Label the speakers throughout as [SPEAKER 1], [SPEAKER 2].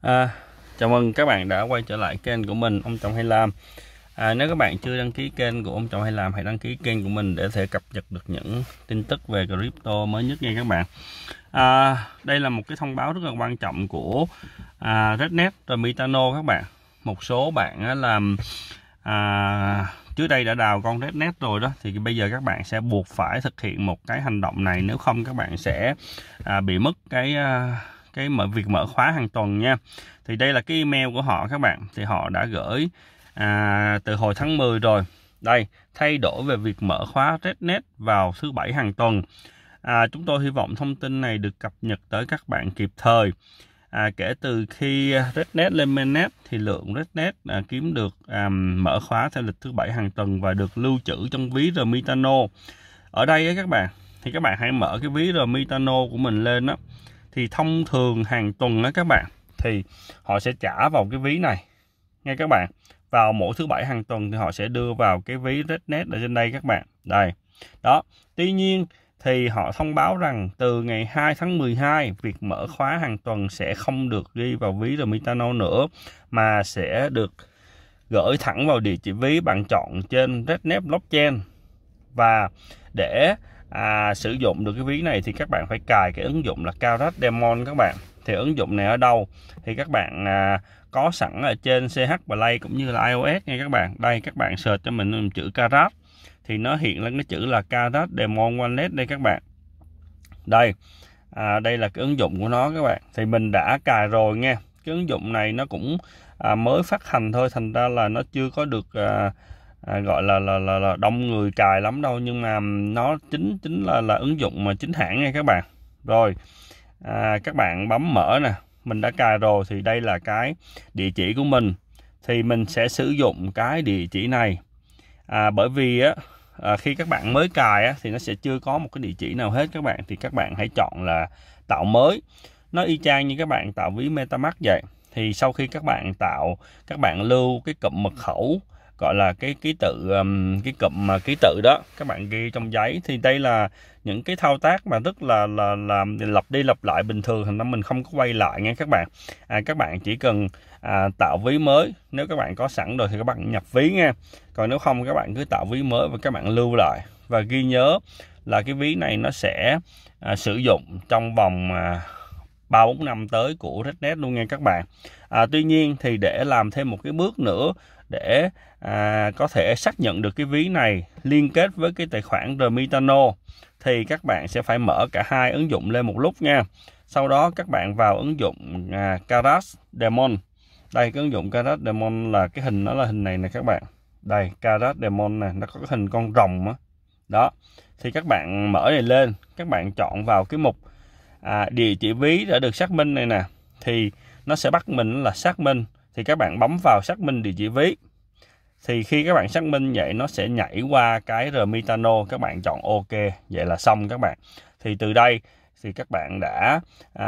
[SPEAKER 1] À, chào mừng các bạn đã quay trở lại kênh của mình ông trọng hay làm à, nếu các bạn chưa đăng ký kênh của ông trọng hay làm hãy đăng ký kênh của mình để thể cập nhật được những tin tức về crypto mới nhất nha các bạn à, đây là một cái thông báo rất là quan trọng của à, Rednet rồi Mitano các bạn một số bạn làm à, trước đây đã đào con Rednet rồi đó thì bây giờ các bạn sẽ buộc phải thực hiện một cái hành động này nếu không các bạn sẽ à, bị mất cái à, cái mở việc mở khóa hàng tuần nha thì đây là cái email của họ các bạn thì họ đã gửi à, từ hồi tháng 10 rồi đây thay đổi về việc mở khóa Rednet vào thứ bảy hàng tuần à, chúng tôi hy vọng thông tin này được cập nhật tới các bạn kịp thời à, kể từ khi Rednet lên mainnet thì lượng Rednet à, kiếm được à, mở khóa theo lịch thứ bảy hàng tuần và được lưu trữ trong ví Remitano ở đây ấy các bạn thì các bạn hãy mở cái ví Remitano của mình lên đó thì thông thường hàng tuần đó các bạn thì họ sẽ trả vào cái ví này nghe các bạn vào mỗi thứ bảy hàng tuần thì họ sẽ đưa vào cái ví RedNet ở trên đây các bạn đây đó tuy nhiên thì họ thông báo rằng từ ngày 2 tháng 12 việc mở khóa hàng tuần sẽ không được ghi vào ví Remitano nữa mà sẽ được gửi thẳng vào địa chỉ ví bạn chọn trên RedNet Blockchain và để à, sử dụng được cái ví này thì các bạn phải cài cái ứng dụng là Carat Demon các bạn thì ứng dụng này ở đâu thì các bạn à, có sẵn ở trên CH Play cũng như là iOS nha các bạn đây các bạn search cho mình chữ Carat thì nó hiện lên cái chữ là Carat Demon Wallet đây các bạn đây à, đây là cái ứng dụng của nó các bạn thì mình đã cài rồi nha cái ứng dụng này nó cũng à, mới phát hành thôi thành ra là nó chưa có được à, à, gọi là, là là là đông người cài lắm đâu nhưng mà nó chính chính là là ứng dụng mà chính hãng nha các bạn rồi à, các bạn bấm mở nè mình đã cài rồi thì đây là cái địa chỉ của mình thì mình sẽ sử dụng cái địa chỉ này à, bởi vì á à, khi các bạn mới cài á, thì nó sẽ chưa có một cái địa chỉ nào hết các bạn thì các bạn hãy chọn là tạo mới nó y chang như các bạn tạo ví MetaMask vậy thì sau khi các bạn tạo các bạn lưu cái cụm mật khẩu gọi là cái ký tự cái cụm mà ký tự đó các bạn ghi trong giấy thì đây là những cái thao tác mà rất là là làm lặp đi lặp lại bình thường thành ra mình không có quay lại nha các bạn à, các bạn chỉ cần à, tạo ví mới nếu các bạn có sẵn rồi thì các bạn nhập ví nha còn nếu không các bạn cứ tạo ví mới và các bạn lưu lại và ghi nhớ là cái ví này nó sẽ à, sử dụng trong vòng à, 3 4 năm tới của Rednet luôn nha các bạn. À, tuy nhiên thì để làm thêm một cái bước nữa để à, có thể xác nhận được cái ví này liên kết với cái tài khoản Remitano thì các bạn sẽ phải mở cả hai ứng dụng lên một lúc nha. Sau đó các bạn vào ứng dụng à, Caras Demon. Đây cái ứng dụng Caras Demon là cái hình nó là hình này nè các bạn. Đây Caras Demon nè, nó có cái hình con rồng Đó. đó. Thì các bạn mở này lên, các bạn chọn vào cái mục à, địa chỉ ví đã được xác minh này nè thì nó sẽ bắt mình là xác minh thì các bạn bấm vào xác minh địa chỉ ví thì khi các bạn xác minh vậy nó sẽ nhảy qua cái Remitano các bạn chọn OK vậy là xong các bạn thì từ đây thì các bạn đã à,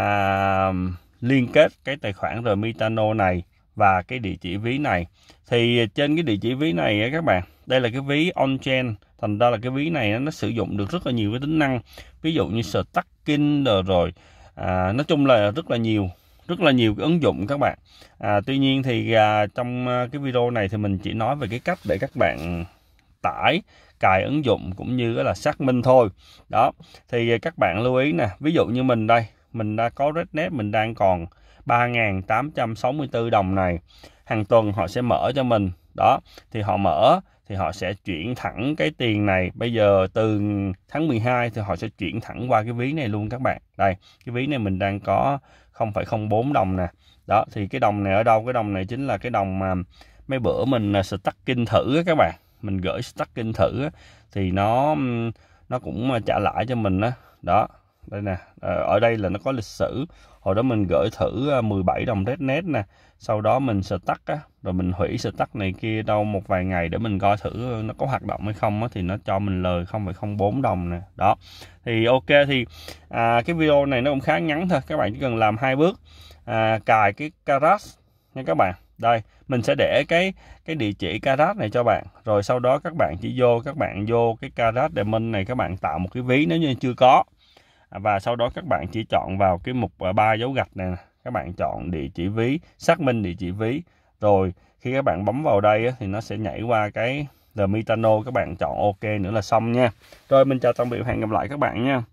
[SPEAKER 1] liên kết cái tài khoản Remitano này và cái địa chỉ ví này thì trên cái địa chỉ ví này các bạn đây là cái ví on chain thành ra là cái ví này nó sử dụng được rất là nhiều cái tính năng ví dụ như stacking rồi rồi à, nói chung là rất là nhiều rất là nhiều cái ứng dụng các bạn à, tuy nhiên thì à, trong à, cái video này thì mình chỉ nói về cái cách để các bạn tải cài ứng dụng cũng như là xác minh thôi đó thì các bạn lưu ý nè ví dụ như mình đây mình đã có rednet mình đang còn 3.864 đồng này hàng tuần họ sẽ mở cho mình đó thì họ mở thì họ sẽ chuyển thẳng cái tiền này bây giờ từ tháng 12 thì họ sẽ chuyển thẳng qua cái ví này luôn các bạn đây cái ví này mình đang có 0,04 đồng nè đó thì cái đồng này ở đâu cái đồng này chính là cái đồng mà mấy bữa mình à, stacking thử á các bạn mình gửi stacking thử á, thì nó nó cũng à, trả lại cho mình đó đó đây nè à, ở đây là nó có lịch sử hồi đó mình gửi thử 17 à, đồng rednet nè sau đó mình sẽ tắt á rồi mình hủy sẽ tắt này kia đâu một vài ngày để mình coi thử à, nó có hoạt động hay không á thì nó cho mình lời không phải không bốn đồng nè đó thì ok thì à, cái video này nó cũng khá ngắn thôi các bạn chỉ cần làm hai bước à, cài cái karas nha các bạn đây mình sẽ để cái cái địa chỉ karas này cho bạn rồi sau đó các bạn chỉ vô các bạn vô cái karas để này các bạn tạo một cái ví nếu như chưa có và sau đó các bạn chỉ chọn vào cái mục à, ba dấu gạch này các bạn chọn địa chỉ ví xác minh địa chỉ ví rồi khi các bạn bấm vào đây thì nó sẽ nhảy qua cái The Mitano các bạn chọn OK nữa là xong nha rồi mình chào tạm biệt hẹn gặp lại các bạn nha